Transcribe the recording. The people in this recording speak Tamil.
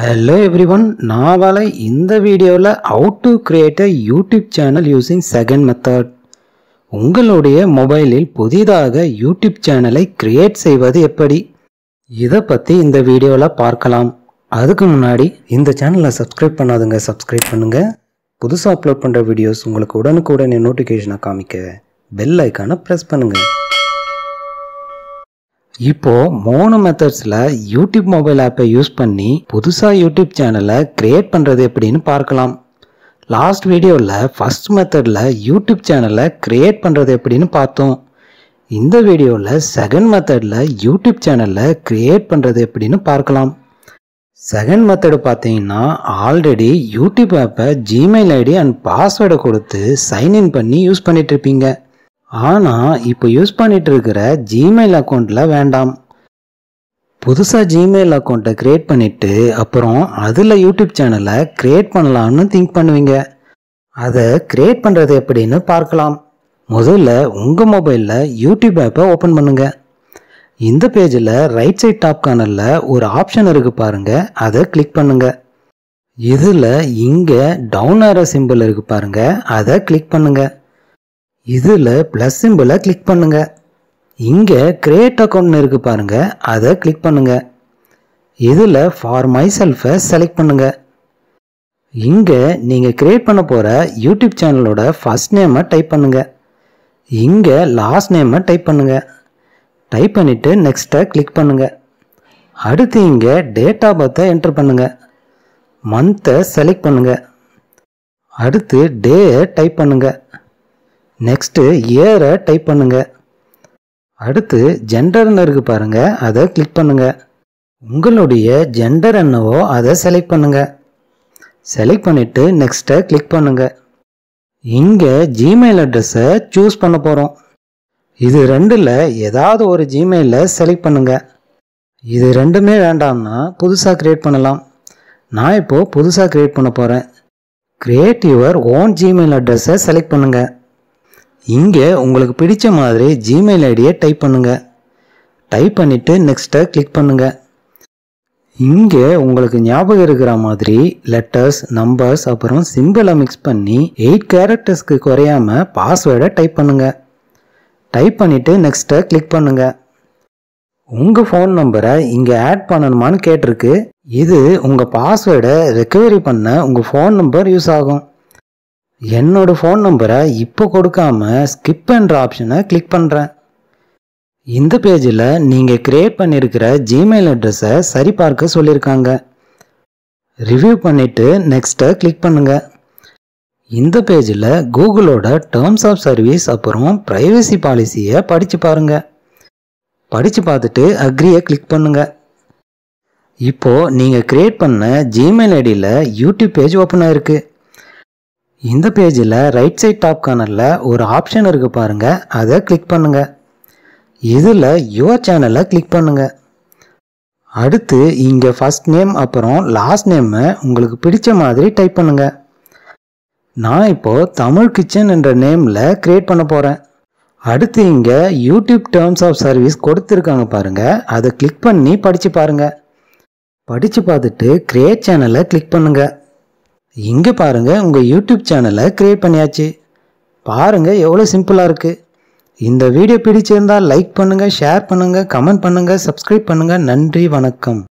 ஹலோ எவ்ரி ஒன் நாவால் இந்த வீடியோவில் how to create a YouTube channel using second method உங்களுடைய மொபைலில் புதிதாக யூடியூப் சேனலை கிரியேட் செய்வது எப்படி இதை பற்றி இந்த வீடியோவில் பார்க்கலாம் அதுக்கு முன்னாடி இந்த சேனலை சப்ஸ்கிரைப் பண்ணாதுங்க சப்ஸ்கிரைப் பண்ணுங்கள் புதுசாக அப்லோட் பண்ணுற வீடியோஸ் உங்களுக்கு உடனுக்குடனே நோட்டிஃபிகேஷனை காமிக்க பெல் ஐக்கானை ப்ரெஸ் பண்ணுங்கள் இப்போ மூணு மெத்தட்ஸில் யூடியூப் மொபைல் ஆப்பை யூஸ் பண்ணி புதுசாக யூடியூப் சேனலை க்ரியேட் பண்ணுறது எப்படின்னு பார்க்கலாம் லாஸ்ட் வீடியோவில் ஃபஸ்ட் மெத்தடில் யூடியூப் சேனலை க்ரியேட் பண்ணுறது எப்படின்னு பார்த்தோம் இந்த வீடியோவில் செகண்ட் மெத்தடில் யூடியூப் சேனலை க்ரியேட் பண்ணுறது எப்படின்னு பார்க்கலாம் செகண்ட் மெத்தடு பார்த்தீங்கன்னா ஆல்ரெடி யூடியூப் ஆப்பை ஜிமெயில் ஐடி அண்ட் பாஸ்வேர்டை கொடுத்து சைன்இன் பண்ணி யூஸ் பண்ணிகிட்ருப்பீங்க ஆனால் இப்போ யூஸ் பண்ணிட்டு இருக்கிற ஜிமெயில் அக்கௌண்ட்டில் வேண்டாம் புதுசாக ஜிமெயில் அக்கௌண்ட்டை க்ரியேட் பண்ணிவிட்டு அப்புறம் அதில் யூடியூப் சேனலை க்ரியேட் பண்ணலாம்னு திங்க் பண்ணுவீங்க அதை க்ரியேட் பண்ணுறது எப்படின்னு பார்க்கலாம் முதல்ல உங்கள் மொபைலில் யூடியூப் ஆப்பை ஓப்பன் பண்ணுங்கள் இந்த பேஜில் ரைட் சைட் டாப் கார்னரில் ஒரு ஆப்ஷன் இருக்குது பாருங்கள் அதை கிளிக் பண்ணுங்கள் இதில் இங்கே டவுன் ஆர சிம்பிள் இருக்குது பாருங்கள் அதை கிளிக் பண்ணுங்கள் இதில் ப்ளஸ் சிம்பிளை கிளிக் பண்ணுங்கள் இங்கே கிரியேட் அக்கௌண்ட்னு இருக்குது பாருங்கள் அதை கிளிக் பண்ணுங்கள் இதில் ஃபார் மை செல்ஃபை செலக்ட் பண்ணுங்கள் இங்கே நீங்கள் கிரியேட் பண்ண போகிற யூடியூப் சேனலோட ஃபஸ்ட் நேமை டைப் பண்ணுங்கள் இங்கே லாஸ்ட் நேமை டைப் பண்ணுங்கள் டைப் பண்ணிவிட்டு நெக்ஸ்ட்டை கிளிக் பண்ணுங்கள் அடுத்து இங்கே டேட் ஆஃப் பர்த்தை என்ட்ரு பண்ணுங்கள் மந்த்தை செலக்ட் பண்ணுங்கள் அடுத்து டேயை டைப் பண்ணுங்கள் நெக்ஸ்ட்டு ஏரை டைப் பண்ணுங்கள் அடுத்து ஜெண்டர்னு இருக்குது பாருங்கள் அதை கிளிக் பண்ணுங்கள் உங்களுடைய ஜெண்டர் என்னவோ அதை செலக்ட் பண்ணுங்கள் செலக்ட் பண்ணிவிட்டு நெக்ஸ்ட்டை கிளிக் பண்ணுங்கள் இங்கே ஜிமெயில் அட்ரஸை சூஸ் பண்ண போகிறோம் இது ரெண்டில் ஏதாவது ஒரு ஜிமெயிலில் செலக்ட் பண்ணுங்கள் இது ரெண்டுமே வேண்டாம்னா புதுசாக க்ரியேட் பண்ணலாம் நான் இப்போது புதுசாக க்ரியேட் பண்ண போகிறேன் கிரியேட் யுவர் ஓன் ஜிமெயில் அட்ரஸை செலக்ட் பண்ணுங்கள் இங்கே உங்களுக்கு பிடிச்ச மாதிரி ஜிமெயில் ஐடியை டைப் பண்ணுங்கள் டைப் பண்ணிவிட்டு நெக்ஸ்ட்டை கிளிக் பண்ணுங்கள் இங்கே உங்களுக்கு ஞாபகம் இருக்கிற மாதிரி லெட்டர்ஸ் நம்பர்ஸ் அப்புறம் சிம்பிளை மிக்ஸ் பண்ணி எயிட் கேரக்டர்ஸ்க்கு குறையாமல் பாஸ்வேர்டை டைப் பண்ணுங்கள் டைப் பண்ணிவிட்டு நெக்ஸ்ட்டை கிளிக் பண்ணுங்கள் உங்கள் ஃபோன் நம்பரை இங்கே ஆட் பண்ணணுமான்னு கேட்டிருக்கு இது உங்கள் பாஸ்வேர்டை ரெக்கவரி பண்ண உங்கள் ஃபோன் நம்பர் யூஸ் ஆகும் என்னோட ஃபோன் நம்பரை இப்போ கொடுக்காம ஸ்கிப் பண்ணுற ஆப்ஷனை கிளிக் பண்ணுறேன் இந்த பேஜில் நீங்கள் கிரியேட் பண்ணியிருக்கிற ஜிமெயில் அட்ரஸை சரிபார்க்க சொல்லியிருக்காங்க ரிவ்யூ பண்ணிவிட்டு நெக்ஸ்ட்டை கிளிக் பண்ணுங்கள் இந்த பேஜில் கூகுளோட டேர்ம்ஸ் ஆஃப் சர்வீஸ் அப்புறம் ப்ரைவசி பாலிசியை படித்து பாருங்கள் படித்து பார்த்துட்டு அக்ரியை கிளிக் பண்ணுங்கள் இப்போது நீங்கள் க்ரியேட் பண்ண ஜிமெயில் ஐடியில் யூடியூப் பேஜ் ஓப்பன் ஆயிருக்கு இந்த பேஜில் ரைட் சைட் டாப் கார்னரில் ஒரு ஆப்ஷன் இருக்குது பாருங்கள் அதை கிளிக் பண்ணுங்கள் இதில் யுவர் சேனலை கிளிக் பண்ணுங்கள் அடுத்து இங்கே ஃபஸ்ட் நேம் அப்புறம் லாஸ்ட் நேம்மை உங்களுக்கு பிடிச்ச மாதிரி டைப் பண்ணுங்கள் நான் இப்போது தமிழ் கிச்சன் என்ற நேமில் க்ரியேட் பண்ண போகிறேன் அடுத்து இங்கே யூடியூப் டேர்ம்ஸ் ஆஃப் சர்வீஸ் கொடுத்துருக்காங்க பாருங்கள் அதை கிளிக் பண்ணி படித்து பாருங்கள் படித்து பார்த்துட்டு க்ரியேட் சேனலை கிளிக் பண்ணுங்கள் இங்கே பாருங்கள் உங்கள் யூடியூப் சேனலை க்ரியேட் பண்ணியாச்சு பாருங்கள் எவ்வளோ சிம்பிளாக இருக்குது இந்த வீடியோ பிடிச்சிருந்தால் லைக் பண்ணுங்கள் ஷேர் பண்ணுங்கள் கமெண்ட் பண்ணுங்கள் சப்ஸ்கிரைப் பண்ணுங்கள் நன்றி வணக்கம்